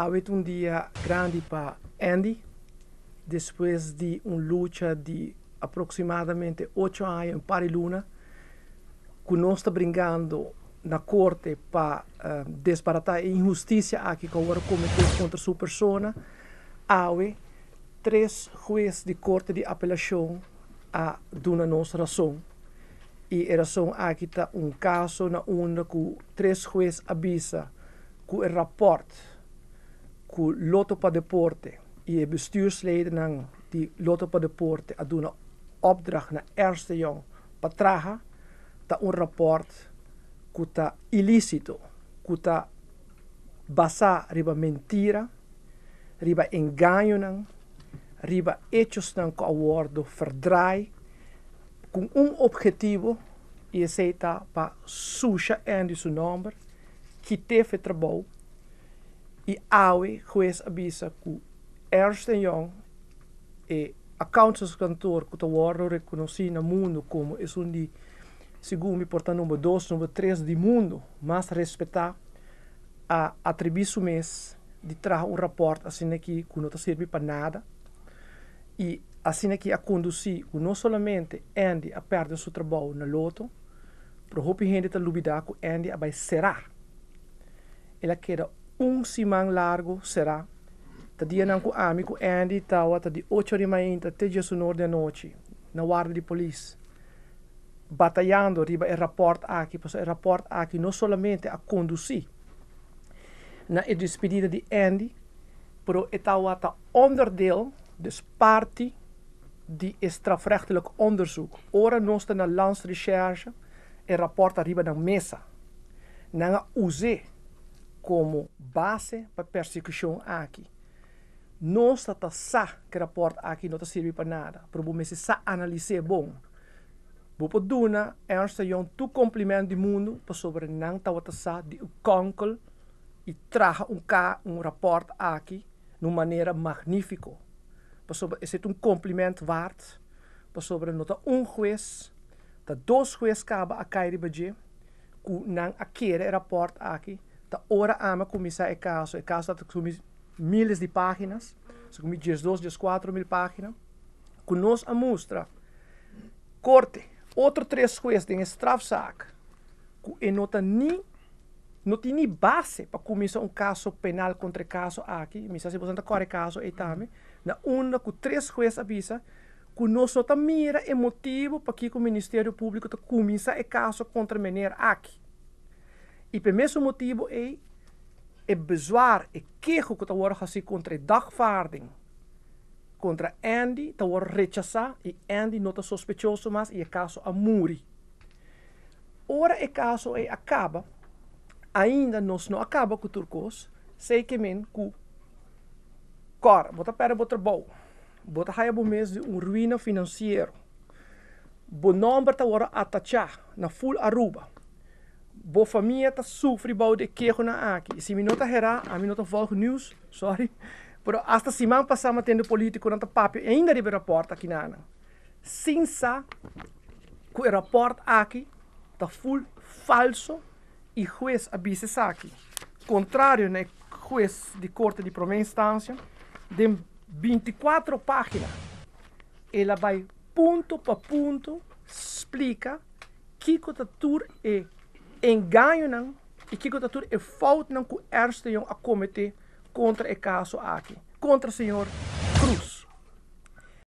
há um dia grande para Andy, depois de uma luta de aproximadamente oito anos em Pariluna, que nós está brigando na corte para uh, desbaratar a injustiça aqui que agora cometeu contra sua persona, há três juízes de corte de apelação a duna nossa razão. E a razão aqui está um caso na onde três juízes avisa que o reporte ku Lotto pa Deporte i e bestuursleden ng die Lotto pa Deporte at doen opdracht na Ernst de Jong patraha ta un rapport kuta illicito kuta basa riba mentira riba engaño ng riba hechos ng awardo verdrai kung un objetivo e aceita pa suja endi su nombre que fe trabalho e AWE, juez avisa que Ernst Young e cantor, que worden reconhecido no mundo como é um de segundo importante número dois, número três do mundo, mas respeitar a atribuir mês de trazer um rapport assim aqui que não serve para nada e assim aqui a conduzir que não somente Andy a perder o seu trabalho na loto, para o Hopi Hendy está duvidar que Andy vai será. Ela queda um simang largo será. Tadia amigo Andy ami ku Andy tawa de 8:30 até 19 da noite na guarda de polícia batalhando riba o rapporto aqui, pois il rapporto aqui não somente a conduzir na despedida de Andy, pero etawa ta onderdeel, dus parte die estrafrechtelijk onderzoek. Ora nostra na landsrecherche, il rapporto arriba na mesa. Nanga use como base para perseguição aqui. Nós está sa que rapport aqui não serve para nada. você se sa analisar bom. Bopo duna Ernst Young tu complemento do mundo para sobre não tá está sa de conkel e traga um ca um rapport aqui numa maneira magnífico. Para sobre esse é um complemento vart Para sobre nota um juiz, tá dois que caba a cair budget, ku nang aquele rapport aqui. Tá ora ama começar é caso. É caso está comi milhares de páginas. Se comi 12, 14 mil páginas. Com nós a mostra. Corte. Outro três coisas tem strafzaak. Que não tem nem não tem nem base para começar um caso penal contra caso aqui. Misa se você não qualquer caso e também. Na uma com três coisas avisa que nós não mira e motivo para que o Ministério Público começa a caso contra maneira aqui. E per mesmo motivo é é bezwaar, é queijo que está assim contra a dagvaarding. Contra Andy, está rechaçado e Andy não está suspeitoso mais e é caso a muri. Ora o caso é acaba, ainda nós não acaba com turcos, sei que men com cor, bota para bota bom, bota aí bom mês de um ruína financeiro. Bom número está agora atachar na full Aruba família de bovamieta na aqui e Se minota herá, a minota volg news, sorry. Pero esta semana passada tendo político nata papo ainda de relatório aqui na Ana. Sinsa que o relatório aqui tá full falso e juiz abise aqui. Contrário, né, juiz de corte de primeira instância, de 24 páginas, ela vai ponto para ponto explica que cotatura é in gangen e kijk é er não fout nam erste a cometer contra e caso aqui contra senhor Cruz